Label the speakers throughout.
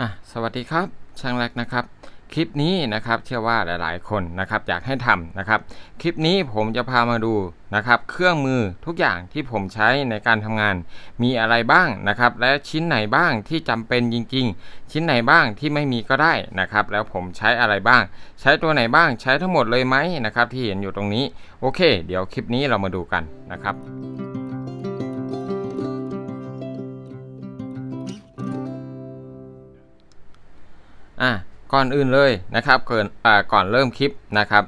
Speaker 1: อ่ะสวัสดีครับ ช่างแรกนะครับ คลิปนี้นะครับเชื่อว่าหลายๆ คนนะครับ อยากให้ทำนะครับ คลิปนี้ผมจะพามาดูนะครับ เครื่องมือทุกอย่างที่ผมใช้ในการทำงาน มีอะไรบ้างนะครับ และชิ้นไหนบ้างที่จำเป็นจริงๆ ชิ้นไหนบ้างที่ไม่มีก็ได้นะครับแล้วผมใช้อะไรบ้าง ใช้ตัวไหนบ้างใช้ทั้งหมดเลยไหมนะครับที่เห็นอยู่ตรงนี้โอเค เดี๋ยวคลิปนี้เรามาดูกันนะครับอ่ะก่อนอื่นเลยนะครับ ก่อนเริ่มคลิปนะครับ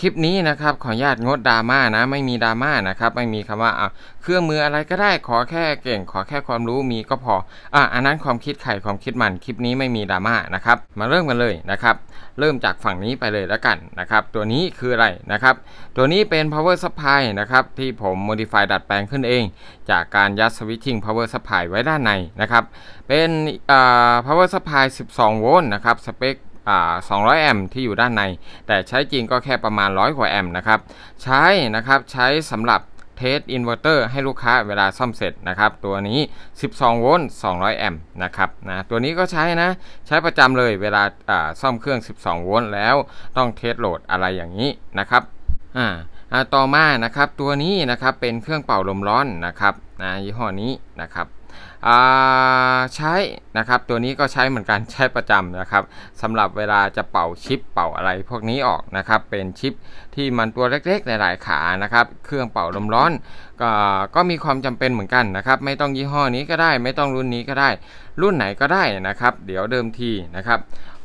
Speaker 1: คลิปนี้นะครับขออนุญาตงดดราม่านะไม่มีดราม่านะครับไม่มีคำว่าเครื่องมืออะไรก็ได้ขอแค่เก่ง ขอแค่ความรู้มีก็พออ่อันนั้นความคิดไข่ความคิดมัน คลิปนี้ไม่มีดราม่านะครับมาเริ่มกันเลยนะครับเริ่มจากฝั่งนี้ไปเลยแล้วกันนะครับตัวนี้คืออะไรนะครับ ตัวนี้เป็น power supply นะครับที่ผม modify ดัดแปลงขึ้นเอง จากการยัด switching power supply ไว้ด้านในนะครับเป็น power supply 12 โวลต์นะครับสเปค200 แอมป์ที่อยู่ด้านใน แต่ใช้ จริงก็แค่ประมาณ 100กว่าแอมป์นะครับ ใช้นะครับ ใช้สำหรับเทสอินเวอร์เตอร์ให้ลูกค้าเวลาซ่อมเสร็จนะครับ ตัวนี้ 12 โวลต์ 200 แอมป์นะครับ นะ ตัวนี้ก็ใช้นะ ใช้ประจำเลยเวลาซ่อมเครื่อง 12 โวลต์แล้ว ต้องเทสโหลดอะไรอย่างนี้นะครับ อ่าต่อมานะครับ ตัวนี้นะครับ เป็นเครื่องเป่าลมร้อนนะครับ นะยี่ห้อนี้นะครับใช้นะครับตัวนี้ก็ใช้เหมือนกันใช้ประจำนะครับสำหรับเวลาจะเป่าชิปเป่าอะไรพวกนี้ออกนะครับเป็นชิปที่มันตัวเล็กๆหลาย ๆขานะครับ เครื่องเป่าลมร้อน ก็ก็มีความจำเป็นเหมือนกันนะครับ ไม่ต้องยี่ห้อนี้ก็ได้ ไม่ต้องรุ่นนี้ก็ได้ รุ่นไหนก็ได้นะครับ เดี๋ยวเดิมทีนะครับ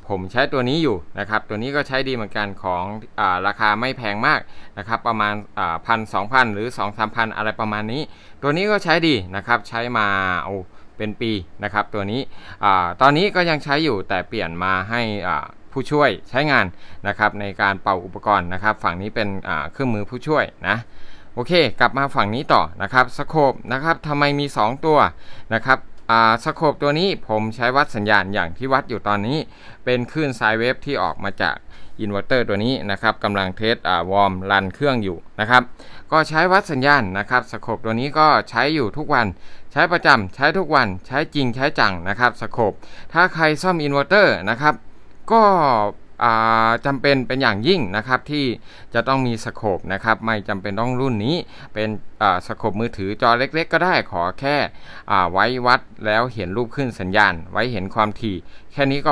Speaker 1: ผมใช้ตัวนี้อยู่นะครับตัวนี้ก็ใช้ดีเหมือนกันของอราคาไม่แพงมากนะครับประมาณพันสองพันหรือ2มพันอะไรประมาณนี้ ตัวนี้ก็ใช้ดีนะครับใช้มาเอาเป็นปีนะครับตัวนี้ตอนนี้ก็ยังใช้อยู่แต่เปลี่ยนมาให้ผู้ช่วยใช้งานนะครับในการเป่าอุปกรณ์นะครับ ฝั่งนี้เป็นเครื่องมือผู้ช่วยนะโอเคกลับมาฝั่งนี้ต่อนะครับสโคบนะครับทำไมมี 2 ตัวนะครับสโคปตัวนี้ผมใช้วัดสัญญาณอย่างที่วัดอยู่ตอนนี้ เป็นคลื่นไซเวฟที่ออกมาจากอินเวอร์เตอร์ตัวนี้นะครับกำลังเทสวอร์มรันเครื่องอยู่นะครับ ก็ใช้วัดสัญญาณนะครับสโคปตัวนี้ก็ใช้อยู่ทุกวันใช้ประจำใช้ทุกวันใช้จริงใช้จังนะครับสโคปถ้าใครซ่อมอินเวอร์เตอร์นะครับก็จำเป็นเป็นอย่างยิ่งนะครับที่จะต้องมีสโคปนะครับไม่จำเป็นต้องรุ่นนี้เป็นสโคปมือถือจอเล็กๆ ก็ได้ขอแค่ไว้วัดแล้วเห็นรูปขึ้นสัญญาณ ไว้เห็นความถี่แค่นี้ก็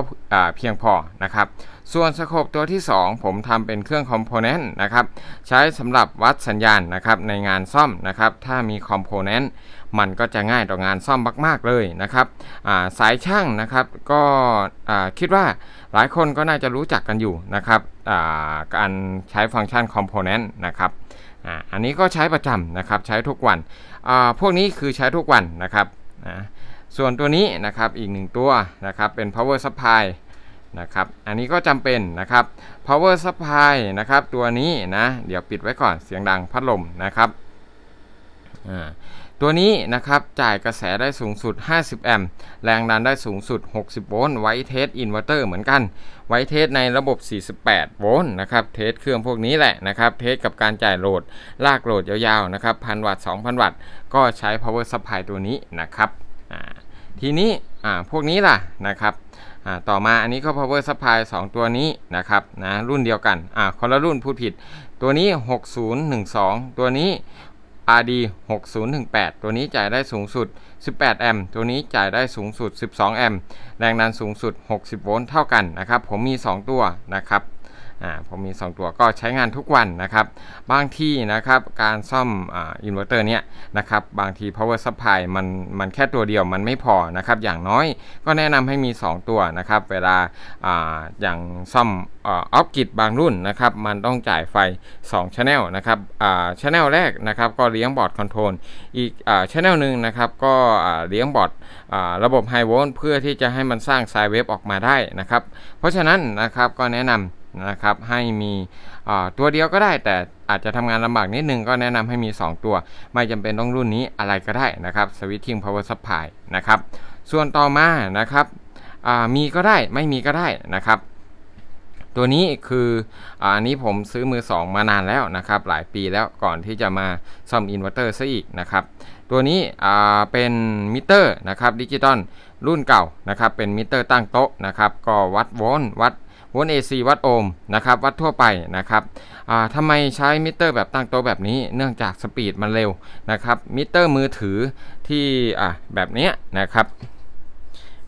Speaker 1: เพียงพอนะครับส่วนสโคปตัวที่ 2 ผมทำเป็นเครื่องคอมโพเนนต์นะครับใช้สำหรับวัดสัญญาณนะครับในงานซ่อมนะครับถ้ามีคอมโพเนนต์มันก็จะง่ายต่องานซ่อมมากๆเลยนะครับสายช่างนะครับก็คิดว่าหลายคนก็น่าจะรู้จักกันอยู่นะครับการใช้ฟังก์ชันคอมโพเนนต์นะครับ อันนี้ก็ใช้ประจำนะครับใช้ทุกวันพวกนี้คือใช้ทุกวันนะครับส่วนตัวนี้นะครับอีกหนึ่งตัวนะครับเป็น power supply นะครับอันนี้ก็จำเป็นนะครับ power supply นะครับตัวนี้นะ เดี๋ยวปิดไว้ก่อนเสียงดังพัดลมนะครับตัวนี้นะครับจ่ายกระแสได้สูงสุด 50 แอมป์แรงดันได้สูงสุด 60 โวลต์ไว้เทสอินเวอร์เตอร์เหมือนกัน ไว้เทสในระบบ 48 โวลต์นะครับเทสเครื่องพวกนี้แหละนะครับเทสกับการจ่ายโหลดลากโหลดยาวๆนะครับพันวัตต์2,000 วัตต์ก็ใช้ power supply ตัวนี้นะครับทีนี้พวกนี้ล่ะนะครับต่อมาอันนี้ก็ power supply 2 ตัวนี้นะครับนะรุ่นเดียวกันอ่าคนละรุ่นพูดผิดตัวนี้ 6012 ตัวนี้ RD 6 0 1 8 ตัวนี้จ่ายได้สูงสุด 18 แอมป์ ตัวนี้จ่ายได้สูงสุด 12 แอมป์ แรงดันสูงสุด 60โวลต์เท่ากันนะครับ ผมมี 2 ตัวนะครับอ่าผมมี 2 ตัวก็ใช้งานทุกวันนะครับบางที่นะครับการซ่อมอินเวอร์เตอร์เนี้ยนะครับบางที power supply มันมันแค่ตัวเดียวมันไม่พอนะครับอย่างน้อย ก็แนะนำให้มี 2 ตัวนะครับเวลาอ่าอย่างซ่อมออฟกิดบางรุ่นนะครับมันต้องจ่ายไฟ 2 Channel นะครับอ่าช h a n แรกนะครับ ก็เลี้ยงบอร์ดคอนโทรลอีกอ่าช h a n หนึ่งนะครับก็เลี้ยงบอร์ดระบบไฮโวลต์เพื่อที่จะให้มันสร้างไซเวฟออกมาได้นะครับเพราะฉะนั้นนะครับก็แนะนำนะครับให้มีตัวเดียวก็ได้แต่อาจจะทำงานลำบากนิดนึงก็แนะนำให้มี 2 ตัว ไม่จำเป็นต้องรุ่นนี้อะไรก็ได้นะครับสวิตชิ่งพาวเวอร์ซัพพลายนะครับส่วนต่อมานะครับมีก็ได้ไม่มีก็ได้นะครับตัวนี้คืออันนี้ผมซื้อมือ 2 มานานแล้วนะครับหลายปีแล้วก่อนที่จะมาซ่อมอินเวอร์เตอร์ซะอีกนะครับตัวนี้เป็นมิเตอร์นะครับดิจิตอลรุ่นเก่านะครับเป็นมิเตอร์ตั้งโต๊ะนะครับก็วัดโวลต์วัดวนเอซีวัดโอห์มนะครับ วัดทั่วไปนะครับ ทำไมใช้มิเตอร์แบบตั้งโต๊ะแบบนี้เนื่องจากสปีดมันเร็วนะครับ มิเตอร์มือถือที่แบบนี้นะครับ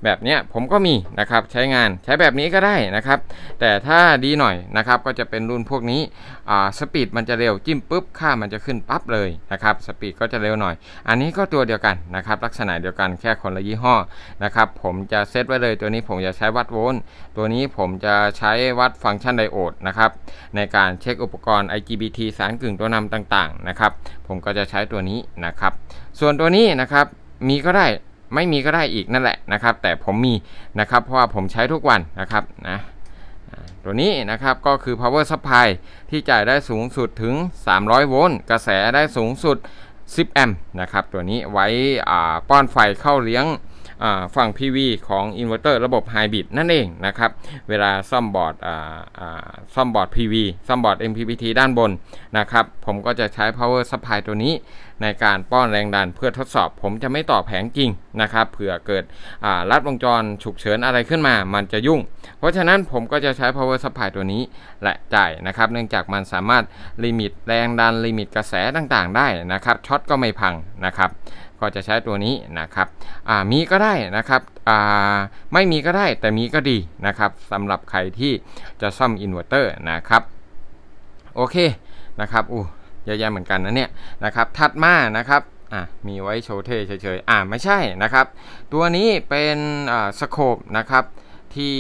Speaker 1: แบบเนี้ยผมก็มีนะครับใช้งานใช้แบบนี้ก็ได้นะครับ แต่ถ้าดีหน่อยนะครับก็จะเป็นรุ่นพวกนี้อ่าสปีดมันจะเร็วจิ้มปุ๊บค่ามันจะขึ้นปั๊บเลยนะครับ สปีดก็จะเร็วหน่อย อันนี้ก็ตัวเดียวกันนะครับ ลักษณะเดียวกันแค่คนละยี่ห้อนะครับ ผมจะเซตไว้เลยตัวนี้ผมจะใช้วัดโวลต์ตัวนี้ผมจะใช้วัดฟังก์ชันไดโอดนะครับในการเช็คอุปกรณ์ IGBT สารกึ่งตัวนำต่างๆนะครับผมก็จะใช้ตัวนี้นะครับ ส่วนตัวนี้นะครับมีก็ได้ไม่มีก็ได้อีกนั่นแหละนะครับ แต่ผมมีนะครับ เพราะว่าผมใช้ทุกวันนะครับนะตัวนี้นะครับ ก็คือ power supply ที่จ่ายได้สูงสุดถึง 300 โวลต์กระแสได้สูงสุด 10 แอมป์นะครับตัวนี้ไว้ป้อนไฟเข้าเลี้ยงฝั่ง PV ของอินเวอร์เตอร์ระบบไฮบริดนั่นเองนะครับ เวลาซ่อมบอร์ดซ่อมบอร์ด PV ซ่อมบอร์ด MPPT ด้านบนนะครับ ผมก็จะใช้ power supply ตัวนี้ ในการป้อนแรงดันเพื่อทดสอบ ผมจะไม่ต่อแผงจริงนะครับ เผื่อเกิดรัดวงจรฉุกเฉินอะไรขึ้นมา มันจะยุ่ง เพราะฉะนั้นผมก็จะใช้ power supply ตัวนี้ และจ่ายนะครับ เนื่องจากมันสามารถ ลิมิตแรงดัน ลิมิตกระแสต่างๆ ได้นะครับ ช็อตก็ไม่พังนะครับก็จะใช้ตัวนี้นะครับ มีก็ได้นะครับไม่มีก็ได้แต่มีก็ดีนะครับสำหรับใครที่จะซ่อมอินเวอร์เตอร์นะครับ โอเคนะครับ อู้เยอะแยะเหมือนกันนะเนี่ยนะครับ ถัดมานะครับอ่มีไว้โชว์เทเฉยๆอ่าไม่ใช่นะครับ ตัวนี้เป็นสโคปนะครับที่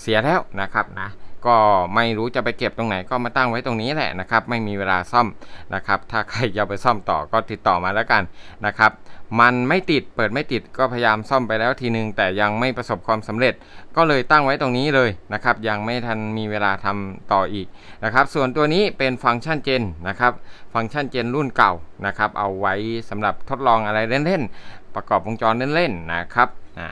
Speaker 1: เสียแล้วนะครับนะก็ไม่รู้จะไปเก็บตรงไหนก็มาตั้งไว้ตรงนี้แหละนะครับ ไม่มีเวลาซ่อมนะครับ ถ้าใครจะไปซ่อมต่อก็ติดต่อมาแล้วกันนะครับ มันไม่ติดเปิดไม่ติดก็ พยายามซ่อมไปแล้วทีนึง แต่ยังไม่ประสบความสำเร็จก็เลยตั้งไว้ตรงนี้เลยนะครับ ยังไม่ทันมีเวลาทำต่ออีกนะครับ ส่วนตัวนี้เป็นฟังก์ชันเจนนะครับ ฟังก์ชันเจนรุ่นเก่านะครับเอาไว้สำหรับทดลองอะไรเล่น ๆ ประกอบวงจรเล่นๆนะครับอ่า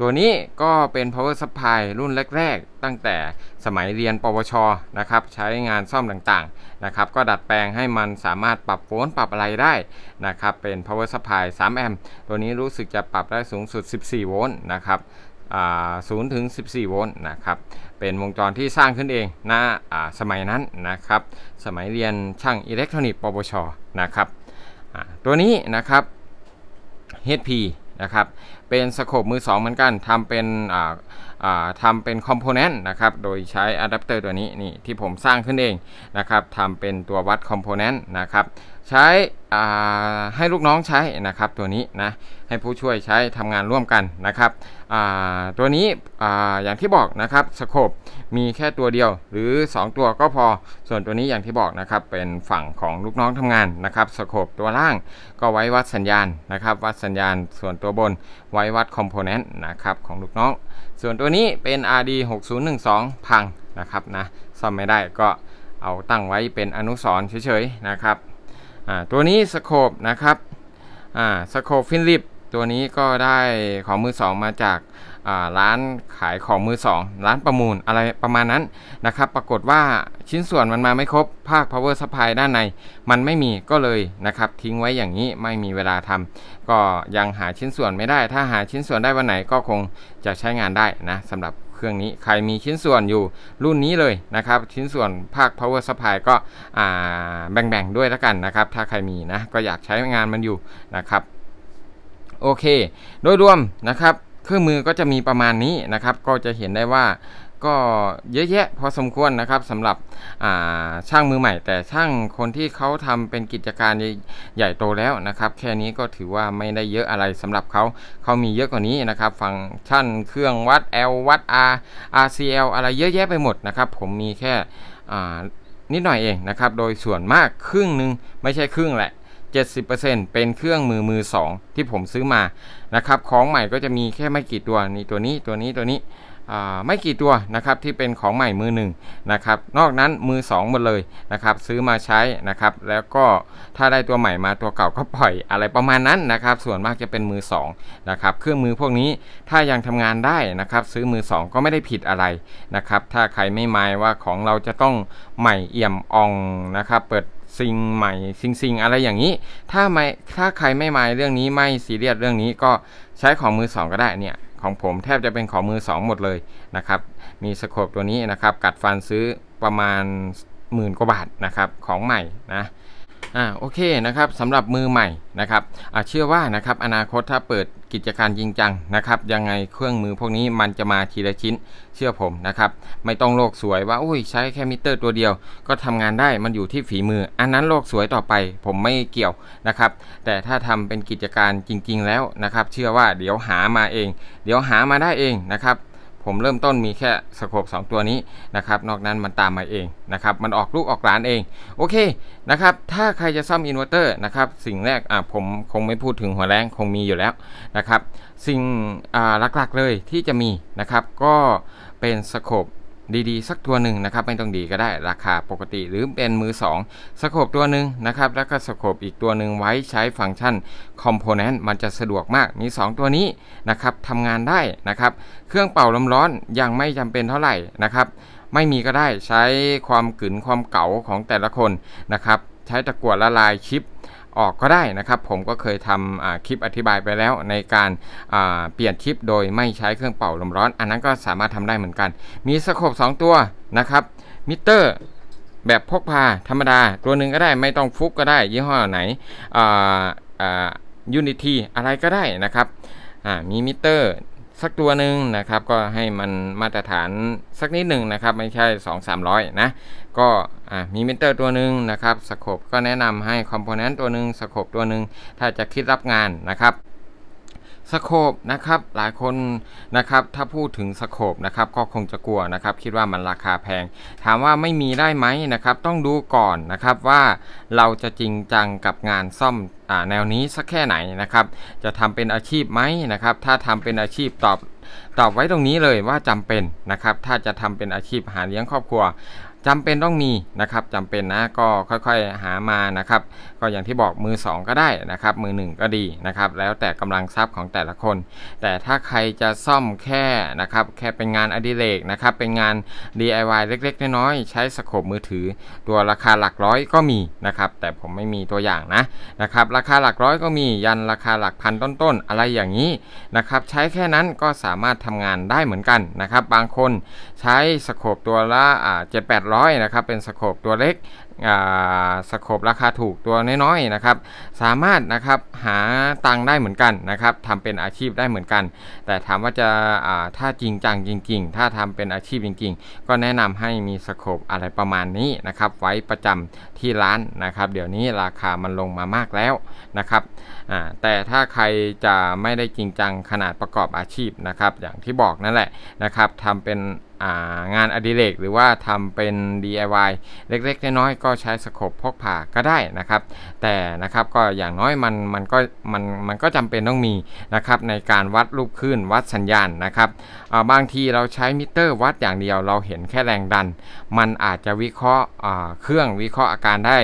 Speaker 1: ตัวนี้ก็เป็น power supply รุ่นแรก ๆ ตั้งแต่สมัยเรียนปวช นะครับใช้งานซ่อมต่างๆ นะครับก็ดัดแปลงให้มันสามารถปรับโฟนปรับอะไรได้นะครับเป็น power supply 3แอมป์ตัวนี้รู้สึกจะปรับได้สูงสุด 14 โวลต์นะครับศูนย์ถึง 14 โวลต์นะครับเป็นวงจรที่สร้างขึ้นเองนะสมัยนั้นนะครับสมัยเรียนช่างอิเล็กทรอนิกส์ปวช นะครับตัวนี้นะครับ HP นะครับ เป็นสโคบมือ2เหมือนกัน ทำเป็นอ่าทำเป็นคอมโพเนนต์นะครับ โดยใช้อะแดปเตอร์ตัวนี้นี่ที่ผมสร้างขึ้นเองนะครับทำเป็นตัววัดคอมโพเนนต์นะครับ ใช้ให้ลูกน้องใช้นะครับตัวนี้นะ ให้ผู้ช่วยใช้ทำงานร่วมกันนะครับตัวนี้ออย่างที่บอกนะครับสโคปมีแค่ตัวเดียว หรือ 2 ตัวก็พอ ส่วนตัวนี้อย่างที่บอกนะครับเป็นฝั่งของลูกน้องทำงานนะครับสโคปตัวล่างก็ไว้วัดสัญญาณนะครับวัดสัญญาณส่วนตัวบนไว้วัดคอมโพเนนต์นะครับของลูกน้องส่วนตัวนี้เป็น RD 6012พังนะครับนะ ซ่อมไม่ได้ก็เอาตั้งไว้เป็นอนุสรเฉยๆนะครับ ตัวนี้สโคปนะครับสโคปฟินลิปตัวนี้ก็ได้ของมือสองมาจากร้านขายของมือสองร้านประมูลอะไรประมาณนั้นนะครับ ปรากฏว่าชิ้นส่วนมันมาไม่ครบภาค power supply ด้านในมันไม่มีก็เลยนะครับ ทิ้งไว้อย่างนี้ไม่มีเวลาทำ ก็ยังหาชิ้นส่วนไม่ได้ ถ้าหาชิ้นส่วนได้วันไหนก็คงจะใช้งานได้นะสำหรับเครื่องนี้ใครมีชิ้นส่วนอยู่รุ่นนี้เลยนะครับ ชิ้นส่วนภาค power supply ก็แบ่งๆด้วยแล้วกันนะครับ ถ้าใครมีนะ ก็อยากใช้งานมันอยู่นะครับโอเค โดยรวมนะครับเครื่องมือก็จะมีประมาณนี้นะครับ ก็จะเห็นได้ว่าก็เยอะแยะ พอสมควรนะครับสำหรับช่างมือใหม่ แต่ช่างคนที่เขาทำเป็นกิจการใหญ่โตแล้วนะครับ แค่นี้ก็ถือว่าไม่ได้เยอะอะไรสำหรับเขาเขามีเยอะกว่านี้นะครับฟังชั่นเครื่องวัด L วัด R RCL อะไรเยอะแยะไปหมดนะครับ ผมมีแค่นิดหน่อยเองนะครับโดยส่วนมากครึ่งหนึ่งไม่ใช่ครึ่งแหละ70%เป็นเครื่องมือมือ 2 ที่ผมซื้อมานะครับ ของใหม่ก็จะมีแค่ไม่กี่ตัวนี่ตัวนี้ตัวนี้ตัวนี้ไม่กี่ตัวนะครับที่เป็นของใหม่มือหนึ่งนะครับนอกนั้นมือ2หมดเลยนะครับ ซื้อมาใช้นะครับ แล้วก็ถ้าได้ตัวใหม่มาตัวเก่าก็ปล่อยอะไรประมาณนั้นนะครับ ส่วนมากจะเป็นมือ2นะครับเครื่องมือพวกนี้ถ้ายังทำงานได้นะครับซื้อมือ 2 ก็ไม่ได้ผิดอะไรนะครับ ถ้าใครไม่หมายว่าของเราจะต้องใหม่เอี่ยมอ่องนะครับ เปิดสิ่งใหม่สิงสิงอะไรอย่างนี้ ถ้าไม่ ถ้าใครไม่ไม่เรื่องนี้ไม่ ซีเรียสเรื่องนี้ ก็ใช้ของมือสองก็ได้เนี่ย ของผมแทบจะเป็นของมือสองหมดเลยนะครับ มีสโคปตัวนี้นะครับ กัดฟันซื้อประมาณหมื่นกว่าบาทนะครับ ของใหม่นะอ่าโอเคนะครับสำหรับมือใหม่นะครับอ่าเชื่อว่านะครับอนาคตถ้าเปิดกิจการจริงจังนะครับ ยังไงเครื่องมือพวกนี้มันจะมาทีละชิ้นเชื่อผมนะครับ ไม่ต้องโลกสวยว่าอุ้ยใช้แค่มิเตอร์ตัวเดียว ก็ทำงานได้มันอยู่ที่ฝีมือ อันนั้นโลกสวยต่อไปผมไม่เกี่ยวนะครับ แต่ถ้าทำเป็นกิจการจริงๆแล้วนะครับ เชื่อว่าเดี๋ยวหามาเองเดี๋ยวหามาได้เองนะครับผมเริ่มต้นมีแค่สโคบ2 ตัวนี้นะครับ นอกนั้นมันตามมาเองนะครับมันออกลูกออกหลานเอง โอเคนะครับ ถ้าใครจะซ่อมอินเวอร์เตอร์นะครับสิ่งแรกผมคงไม่พูดถึงหัวแรงคงมีอยู่แล้วนะครับ สิ่งหลักๆ เลยที่จะมีนะครับ ก็เป็นสโคบดีๆสักตัวหนึ่งนะครับไม่ต้องดีก็ได้ราคาปกติหรือเป็นมือ 2สโคบตัวหนึ่งนะครับแล้วก็สโคบอีกตัวหนึ่งไว้ใช้ฟังก์ชันคอมโพเนนต์ มันจะสะดวกมาก มี 2 ตัวนี้นะครับทำงานได้นะครับเครื่องเป่าลมร้อนยังไม่จำเป็นเท่าไหร่นะครับไม่มีก็ได้ใช้ความกึนความเก๋าของแต่ละคนนะครับใช้ตะกั่วละลายชิปออกก็ได้นะครับผมก็เคยทำคลิปอธิบายไปแล้วในการเปลี่ยนชิปโดยไม่ใช้เครื่องเป่าลมร้อน อันนั้นก็สามารถทำได้เหมือนกัน มีสโคป2ตัวนะครับมิเตอร์แบบพกพาธรรมดา ตัวหนึ่งก็ได้ไม่ต้องฟุกก็ได้ ยี่ห้อไหนยูนิตี้อะไรก็ได้นะครับมีมิเตอร์สักตัวหนึ่งนะครับก็ให้มันมาตรฐานสักนิดหนึ่งนะครับ ไม่ใช่ 2 3 0 0 นะ ก็มีมิเตอร์ตัวหนึ่งนะครับสโคปก็แนะนำให้คอมโพเนนต์ตัวหนึ่งสโคปตัวหนึ่งถ้าจะคิดรับงานนะครับสโคบนะครับหลายคนนะครับ ถ้าพูดถึงสโคบนะครับก็คงจะกลัวนะครับ คิดว่ามันราคาแพง ถามว่าไม่มีได้ไหมนะครับ ต้องดูก่อนนะครับว่าเราจะจริงจังกับงานซ่อมอแนวนี้สักแค่ไหนนะครับ จะทำเป็นอาชีพไหมนะครับถ้าทำเป็นอาชีพตอบ ตอบไว้ตรงนี้เลยว่าจำเป็นนะครับ ถ้าจะทำเป็นอาชีพหาเลี้ยงครอบครัวจำเป็นต้องมีนะครับจำเป็นนะก็ค่อยๆหามานะครับก็อย่างที่บอกมือ 2 ก็ได้นะครับมือ 1 ก็ดีนะครับแล้วแต่กำลังทรัพย์ของแต่ละคน แต่ถ้าใครจะซ่อมแค่นะครับแค่เป็นงานอดิเรกนะครับเป็นงาน DIY เล็กๆน้อยๆใช้สโคปมือถือตัวราคาหลักร้อยก็มีนะครับแต่ผมไม่มีตัวอย่างนะนะครับราคาหลักร้อยก็มียันราคาหลักพันต้นๆ อะไรอย่างนี้นะครับใช้แค่นั้นก็สามารถทำงานได้เหมือนกันนะครับบางคนใช้สโคปตัวละเจ็ดแปดร600นะครับเป็นสโคปตัวเล็กสโคปราคาถูกตัวน้อยๆนะครับสามารถนะครับหาตังได้เหมือนกันนะครับทำเป็นอาชีพได้เหมือนกัน แต่ถามว่าจะถ้าจริงจังจริง ๆ ถ้าทำเป็นอาชีพจริง ๆ ก็แนะนำให้มีสโคปอะไรประมาณนี้นะครับไว้ประจำที่ร้านนะครับ เดี๋ยวนี้ราคามันลงมามากแล้วนะครับแต่ถ้าใครจะไม่ได้จริงจังขนาดประกอบอาชีพนะครับอย่างที่บอกนั่นแหละนะครับทำเป็นางานอดิเรกหรือว่าทำเป็น DIY เล็กๆ น้อยๆ ก็ใช้สโคบพกผ่าก็ได้นะครับ แต่นะครับก็อย่างน้อยมันมันก็มันมันก็จำเป็นต้องมีนะครับในการวัดรูปคลื่นวัดสัญญาณนะครับบางทีเราใช้มิเตอร์วัดอย่างเดียวเราเห็นแค่แรงดัน มันอาจจะวิเคราะห์เครื่องวิเคราะห์อาการได้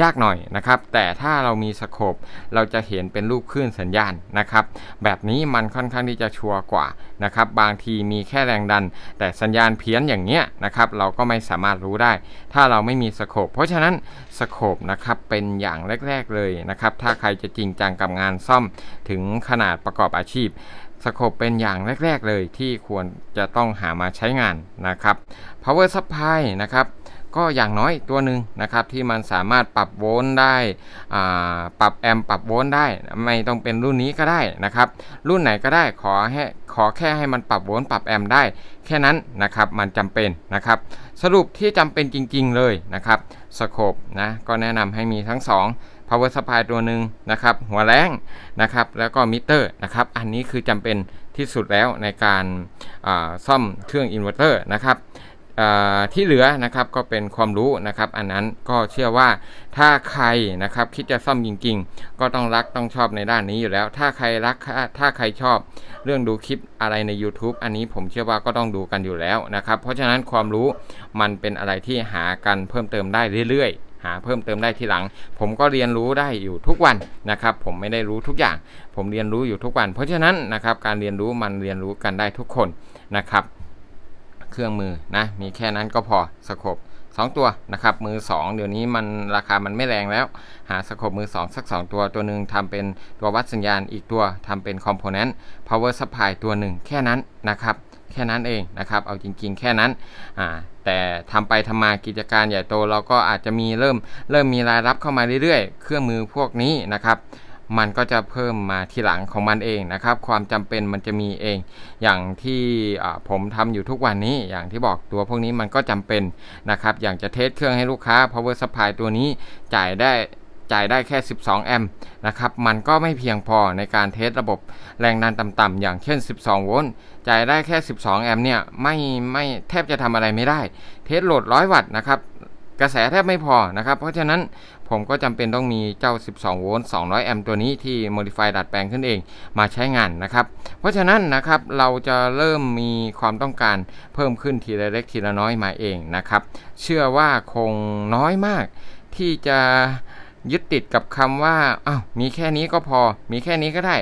Speaker 1: ยากหน่อยนะครับ แต่ถ้าเรามีสโคปเราจะเห็นเป็นรูปคลื่นสัญญาณนะครับ แบบนี้มันค่อนข้างที่จะชัวร์กว่านะครับ บางทีมีแค่แรงดัน แต่สัญญาณเพี้ยนอย่างเงี้ยนะครับ เราก็ไม่สามารถรู้ได้ ถ้าเราไม่มีสโคปเพราะฉะนั้นสโคปนะครับเป็นอย่างแรกๆเลยนะครับ ถ้าใครจะจริงจังกับงานซ่อมถึงขนาดประกอบอาชีพสโคปเป็นอย่างแรกๆ เลยที่ควรจะต้องหามาใช้งานนะครับ power supply นะครับก็อย่างน้อยตัวหนึ่งนะครับที่มันสามารถปรับโวลต์ได้ปรับแอมป์ปรับโวลต์ได้ ไม่ต้องเป็นรุ่นนี้ก็ได้นะครับ รุ่นไหนก็ได้ขอให้ขอแค่ให้มันปรับโวลต์ปรับแอมป์ได้ แค่นั้นนะครับมันจำเป็นนะครับสรุปที่จำเป็นจริงๆ เลยนะครับสโคปนะก็แนะนำให้มีทั้ง2 power supply ตัวหนึ่งนะครับ หัวแรงนะครับแล้วก็มิเตอร์นะครับอันนี้คือจำเป็นที่สุดแล้วในการซ่อมเครื่องอินเวอร์เตอร์นะครับที่เหลือนะครับก็เป็นความรู้นะครับ อันนั้นก็เชื่อว่าถ้าใครนะครับคิดจะซ่อมจริงๆ ก็ต้องรักต้องชอบในด้านนี้อยู่แล้วถ้าใครรักถ้าใครชอบเรื่องดูคลิปอะไรใน YouTube อันนี้ผมเชื่อว่าก็ต้องดูกันอยู่แล้วนะครับเพราะฉะนั้นความรู้มันเป็นอะไรที่หากันเพิ่มเติมได้เรื่อยๆ หาเพิ่มเติมได้ทีหลัง ผมก็เรียนรู้ได้อยู่ทุกวันนะครับ ผมไม่ได้รู้ทุกอย่าง ผมเรียนรู้อยู่ทุกวัน เพราะฉะนั้นนะครับการเรียนรู้มันเรียนรู้กันได้ทุกคนนะครับเครื่องมือนะมีแค่นั้นก็พอสโคบ2 ตัวนะครับมือ 2 เดี๋ยวนี้มันราคามันไม่แรงแล้ว หาสโคบมือ 2 สัก 2 ตัวตัวหนึ่งทำเป็นตัววัดสัญญาณอีกตัวทำเป็นคอมโพเนนต์พาวเวอร์สปายตัวหนึ่งแค่นั้นนะครับแค่นั้นเองนะครับ เอาจริงๆแค่นั้นอ่าแต่ทำไปทำมากิจการใหญ่โตเราก็อาจจะมีเริ่มเริ่มมีรายรับเข้ามาเรื่อยๆ เครื่องมือพวกนี้นะครับมันก็จะเพิ่มมาทีหลังของมันเองนะครับ ความจำเป็นมันจะมีเอง อย่างที่ผมทำอยู่ทุกวันนี้อย่างที่บอกตัวพวกนี้มันก็จำเป็นนะครับ อย่างจะเทสเครื่องให้ลูกค้า power supply ตัวนี้จ่ายได้จ่ายได้แค่ 12 แอมป์นะครับมันก็ไม่เพียงพอในการเทสระบบแรงดันต่ำๆอย่างเช่น 12 โวลต์จ่ายได้แค่ 12 แอมป์เนี่ยไม่ไม่แทบจะทำอะไรไม่ได้ เทสโหลด 100 วัตต์นะครับกระแสแทบไม่พอนะครับเพราะฉะนั้นผมก็จำเป็นต้องมีเจ้า 12โวลต์200แอมป์ตัวนี้ที่ modify ดัดแปลงขึ้นเองมาใช้งานนะครับ เพราะฉะนั้นนะครับเราจะเริ่มมีความต้องการเพิ่มขึ้นทีละเล็กทีละน้อยมาเองนะครับเชื่อว่าคงน้อยมาก ที่จะยึดติดกับคำว่าอา้าวมีแค่นี้ก็พอ มีแค่นี้ก็ได้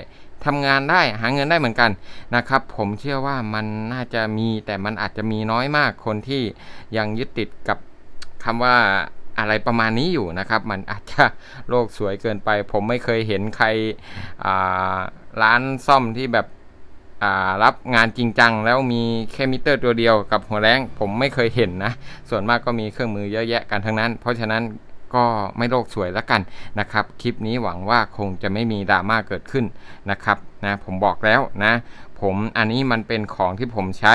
Speaker 1: ทำงานได้หาเงินได้เหมือนกันนะครับผมเชื่อว่ามันน่าจะมีแต่มันอาจจะมีน้อยมากคนที่ยังยึดติดกับคำว่าอะไรประมาณนี้อยู่นะครับ มันอาจจะโลกสวยเกินไป ผมไม่เคยเห็นใครร้านซ่อมที่แบบรับงานจริงจังแล้วมีแค่มิเตอร์ตัวเดียวกับหัวแรงผมไม่เคยเห็นนะ ส่วนมากก็มีเครื่องมือเยอะแยะกันทั้งนั้น เพราะฉะนั้นก็ไม่โลกสวยแล้วกันนะครับ คลิปนี้หวังว่าคงจะไม่มีดราม่าเกิดขึ้นนะครับนะผมบอกแล้วนะ ผมอันนี้มันเป็นของที่ผมใช้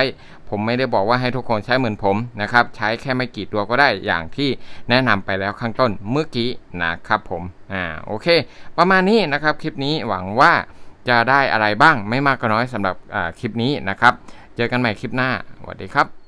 Speaker 1: ผมไม่ได้บอกว่าให้ทุกคนใช้เหมือนผมนะครับ ใช้แค่ไม่กี่ตัวก็ได้อย่างที่แนะนำไปแล้วข้างต้นเมื่อกี้นะครับ ผมอ่าโอเค ประมาณนี้นะครับ คลิปนี้หวังว่าจะได้อะไรบ้างไม่มากก็น้อยสำหรับคลิปนี้นะครับ เจอกันใหม่คลิปหน้าสวัสดีครับ